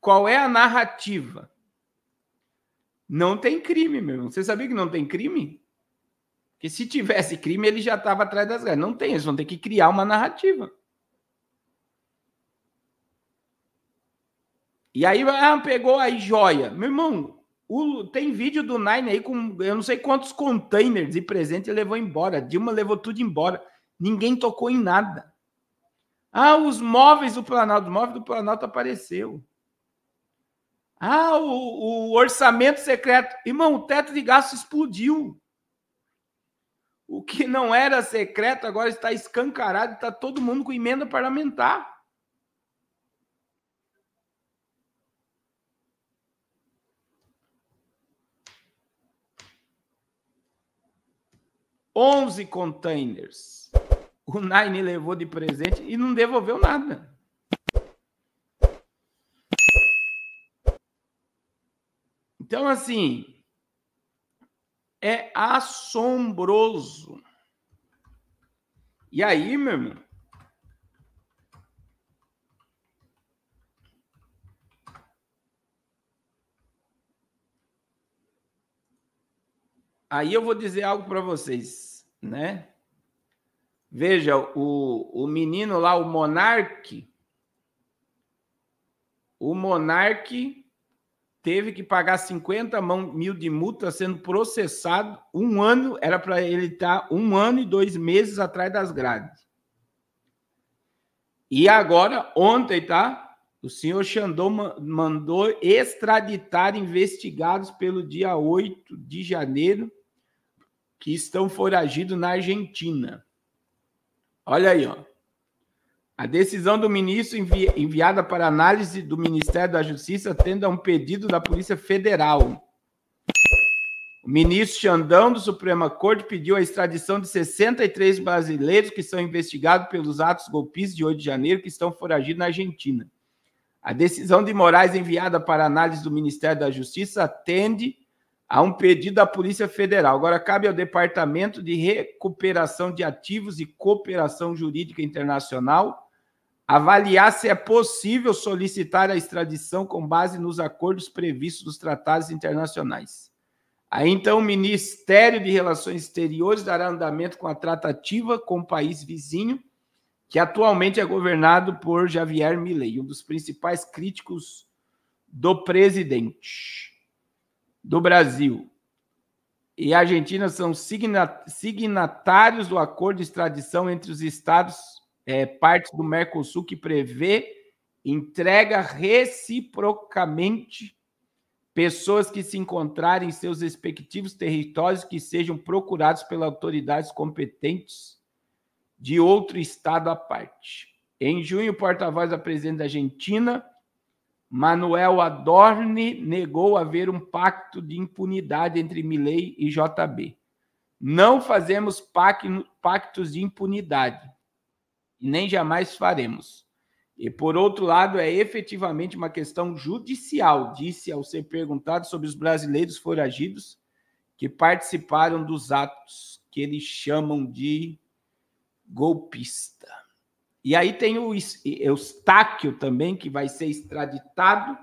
Qual é a narrativa? Não tem crime, meu irmão. Você sabia que não tem crime? Que se tivesse crime, ele já estava atrás das grades. Não tem, eles vão ter que criar uma narrativa. E aí, ah, pegou aí joia. Meu irmão, o, tem vídeo do Nine aí com eu não sei quantos containers e presente levou embora. Dilma levou tudo embora. Ninguém tocou em nada. Ah, os móveis do Planalto, O móvel do Planalto apareceu. Ah, o, o orçamento secreto. Irmão, o teto de gasto explodiu. O que não era secreto agora está escancarado, está todo mundo com emenda parlamentar. Onze containers. O Nine levou de presente e não devolveu nada. Então, assim, é assombroso. E aí, meu irmão, aí eu vou dizer algo para vocês, né? Veja, o, o menino lá, o Monarque, o Monarque teve que pagar 50 mil de multa sendo processado um ano, era para ele estar tá um ano e dois meses atrás das grades. E agora, ontem, tá? O senhor Xandô mandou extraditar investigados pelo dia 8 de janeiro que estão foragidos na Argentina. Olha aí, ó. A decisão do ministro envi enviada para análise do Ministério da Justiça atende a um pedido da Polícia Federal. O ministro Xandão do Suprema Corte pediu a extradição de 63 brasileiros que são investigados pelos atos golpistas de 8 de janeiro que estão foragidos na Argentina. A decisão de Moraes enviada para análise do Ministério da Justiça atende a um pedido da Polícia Federal. Agora cabe ao Departamento de Recuperação de Ativos e Cooperação Jurídica Internacional avaliar se é possível solicitar a extradição com base nos acordos previstos nos tratados internacionais. Aí então o Ministério de Relações Exteriores dará andamento com a tratativa com o país vizinho, que atualmente é governado por Javier Milei, um dos principais críticos do presidente do Brasil. E a Argentina são signatários do acordo de extradição entre os estados é, parte do Mercosul que prevê entrega reciprocamente pessoas que se encontrarem em seus respectivos territórios que sejam procurados pelas autoridades competentes de outro estado à parte. Em junho, o porta-voz da presidente da Argentina, Manuel Adorni, negou haver um pacto de impunidade entre Milei e JB. Não fazemos pactos de impunidade e nem jamais faremos. E por outro lado, é efetivamente uma questão judicial, disse ao ser perguntado sobre os brasileiros foragidos que participaram dos atos que eles chamam de golpista. E aí tem o Eustáquio também, que vai ser extraditado.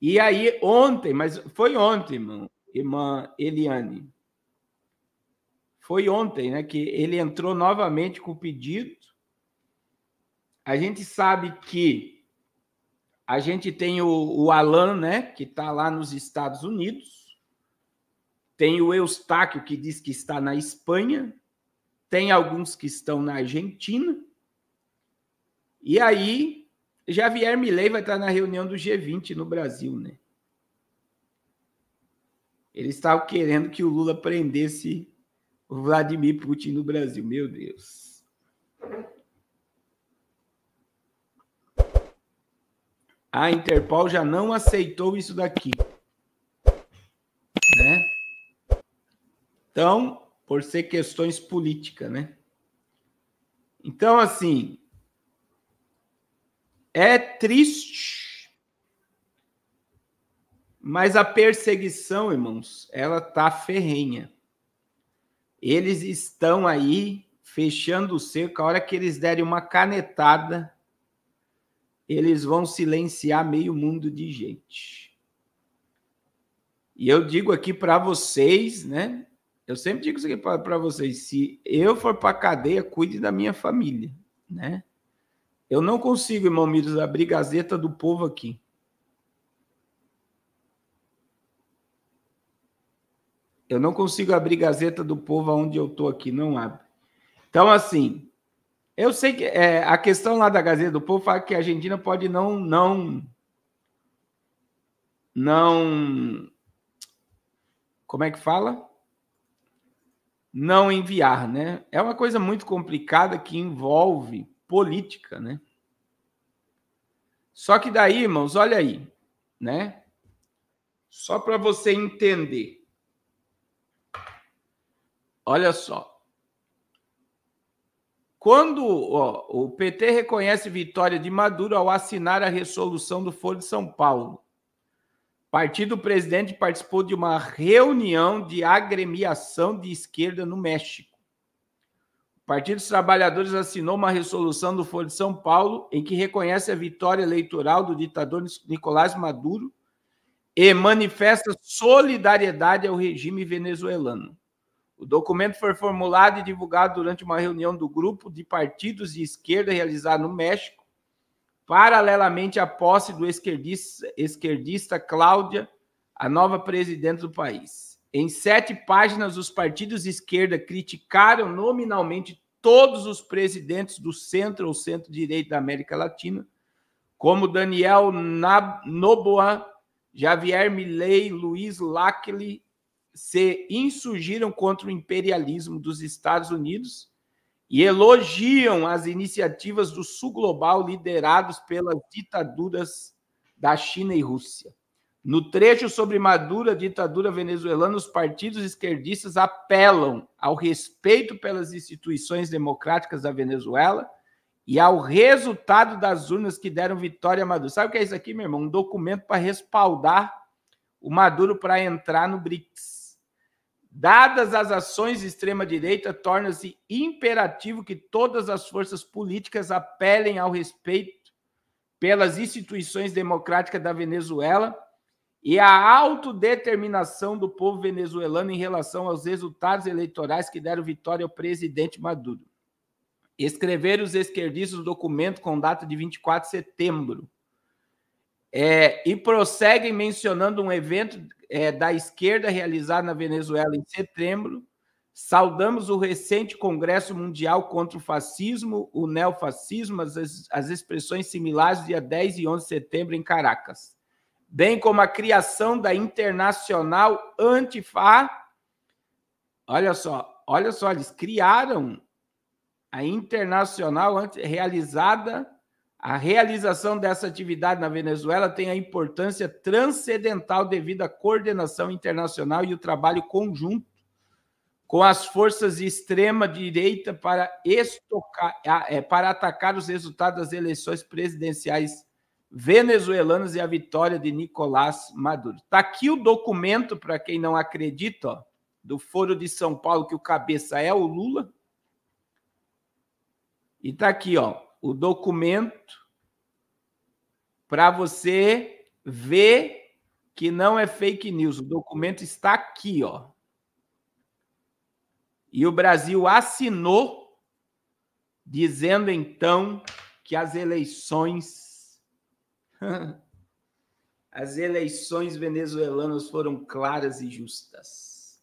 E aí, ontem, mas foi ontem, irmã, irmã Eliane, foi ontem, né? Que ele entrou novamente com o pedido. A gente sabe que a gente tem o, o Alan, né? Que está lá nos Estados Unidos. Tem o Eustáquio, que diz que está na Espanha. Tem alguns que estão na Argentina. E aí, Javier Milei vai estar na reunião do G20 no Brasil, né? Ele estava querendo que o Lula prendesse Vladimir Putin no Brasil. Meu Deus. A Interpol já não aceitou isso daqui. Né? Então, por ser questões políticas, né? Então, assim, é triste, mas a perseguição, irmãos, ela tá ferrenha. Eles estão aí fechando o cerco. A hora que eles derem uma canetada, eles vão silenciar meio mundo de gente. E eu digo aqui para vocês, né? Eu sempre digo isso aqui para vocês: se eu for para cadeia, cuide da minha família, né? Eu não consigo, irmão Miros, abrir gazeta do povo aqui. Eu não consigo abrir Gazeta do Povo aonde eu estou aqui, não abre. Então, assim, eu sei que é, a questão lá da Gazeta do Povo fala que a Argentina pode não, não, não, como é que fala? Não enviar, né? É uma coisa muito complicada que envolve política, né? Só que daí, irmãos, olha aí, né? Só para você entender. Olha só. Quando ó, o PT reconhece vitória de Maduro ao assinar a resolução do Foro de São Paulo, o partido presidente participou de uma reunião de agremiação de esquerda no México. O Partido dos Trabalhadores assinou uma resolução do Foro de São Paulo em que reconhece a vitória eleitoral do ditador Nicolás Maduro e manifesta solidariedade ao regime venezuelano. O documento foi formulado e divulgado durante uma reunião do grupo de partidos de esquerda realizada no México, paralelamente à posse do esquerdista, esquerdista Cláudia, a nova presidente do país. Em sete páginas, os partidos de esquerda criticaram nominalmente todos os presidentes do centro ou centro direita da América Latina, como Daniel Noboa, Javier Milei, Luiz Lackley se insurgiram contra o imperialismo dos Estados Unidos e elogiam as iniciativas do Sul Global liderados pelas ditaduras da China e Rússia. No trecho sobre Maduro, a ditadura venezuelana, os partidos esquerdistas apelam ao respeito pelas instituições democráticas da Venezuela e ao resultado das urnas que deram vitória a Maduro. Sabe o que é isso aqui, meu irmão? Um documento para respaldar o Maduro para entrar no BRICS. Dadas as ações de extrema-direita, torna-se imperativo que todas as forças políticas apelem ao respeito pelas instituições democráticas da Venezuela e à autodeterminação do povo venezuelano em relação aos resultados eleitorais que deram vitória ao presidente Maduro. Escreveram os esquerdistas o documento com data de 24 de setembro é, e prosseguem mencionando um evento é, da esquerda realizado na Venezuela em setembro. Saudamos o recente Congresso Mundial contra o Fascismo, o Neofascismo, as, as expressões similares, dia 10 e 11 de setembro em Caracas, bem como a criação da Internacional Antifa. Olha só, olha só, eles criaram a Internacional realizada a realização dessa atividade na Venezuela tem a importância transcendental devido à coordenação internacional e o trabalho conjunto com as forças de extrema direita para, estocar, é, para atacar os resultados das eleições presidenciais venezuelanas e a vitória de Nicolás Maduro. Está aqui o documento, para quem não acredita, ó, do Foro de São Paulo, que o cabeça é o Lula. E está aqui ó, o documento para você ver que não é fake news. O documento está aqui, ó. E o Brasil assinou, dizendo então que as eleições. as eleições venezuelanas foram claras e justas.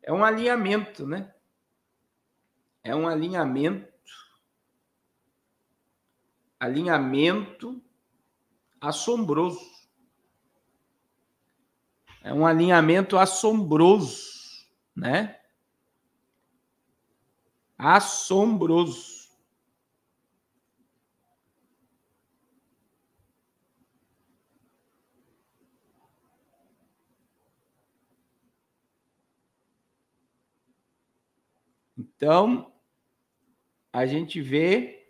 É um alinhamento, né? É um alinhamento alinhamento assombroso. É um alinhamento assombroso, né? Assombroso. Então, a gente vê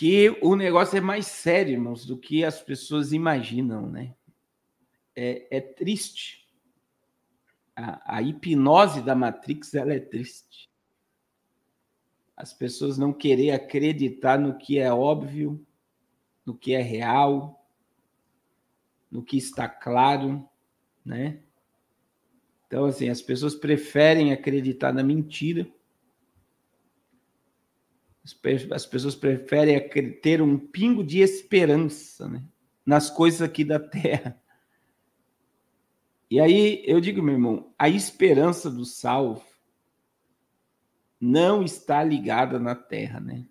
que o negócio é mais sério, irmãos, do que as pessoas imaginam, né? É, é triste. A, a, hipnose da Matrix, ela é triste. As pessoas não querem acreditar no que é óbvio, no que é real, no que está claro, né? Então, assim, as pessoas preferem acreditar na mentira as pessoas preferem ter um pingo de esperança né? nas coisas aqui da terra. E aí eu digo, meu irmão, a esperança do salvo não está ligada na terra, né?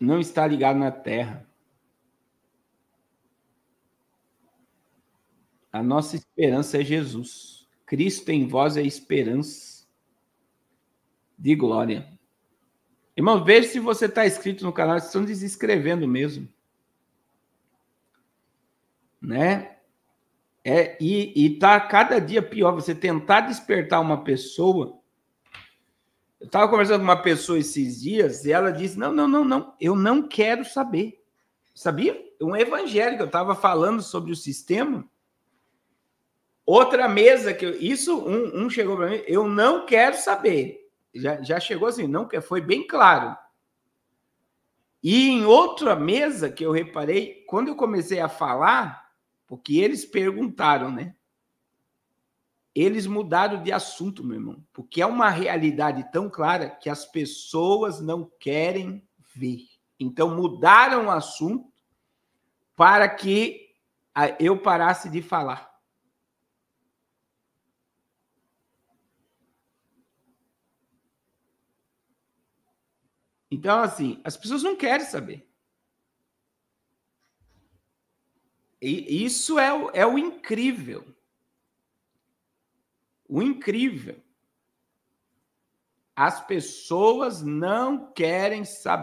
Não está ligada na terra. A nossa esperança é Jesus. Cristo em vós é esperança de glória. Irmão, veja se você está inscrito no canal, estão desinscrevendo mesmo. Né? É, e, está cada dia pior você tentar despertar uma pessoa. Eu estava conversando com uma pessoa esses dias e ela disse: Não, não, não, não, eu não quero saber. Sabia? Um evangélico, eu estava falando sobre o sistema. Outra mesa que eu, isso um, um chegou para mim, eu não quero saber. Já, já chegou assim, não quer, foi bem claro. E em outra mesa que eu reparei, quando eu comecei a falar, porque eles perguntaram, né? Eles mudaram de assunto, meu irmão, porque é uma realidade tão clara que as pessoas não querem ver. Então mudaram o assunto para que eu parasse de falar. Então, assim, as pessoas não querem saber. E isso é o, é o incrível. O incrível. As pessoas não querem saber.